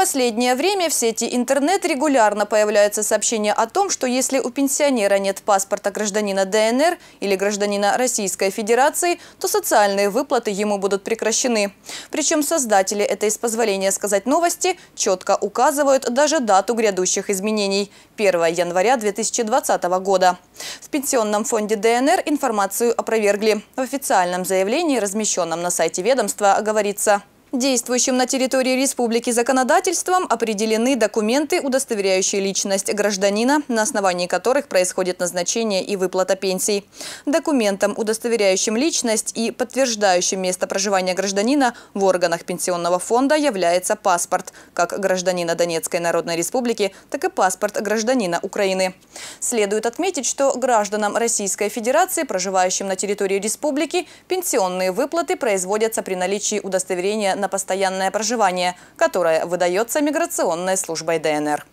последнее время в сети интернет регулярно появляются сообщения о том, что если у пенсионера нет паспорта гражданина ДНР или гражданина Российской Федерации, то социальные выплаты ему будут прекращены. Причем создатели этой, с позволения сказать новости, четко указывают даже дату грядущих изменений – 1 января 2020 года. В пенсионном фонде ДНР информацию опровергли. В официальном заявлении, размещенном на сайте ведомства, говорится – Действующим на территории республики законодательством определены документы, удостоверяющие личность гражданина, на основании которых происходит назначение и выплата пенсий. Документом, удостоверяющим личность и подтверждающим место проживания гражданина в органах пенсионного фонда является паспорт, как гражданина Донецкой Народной Республики, так и паспорт гражданина Украины. Следует отметить, что гражданам Российской Федерации, проживающим на территории республики, пенсионные выплаты производятся при наличии удостоверения на постоянное проживание, которое выдается миграционной службой ДНР.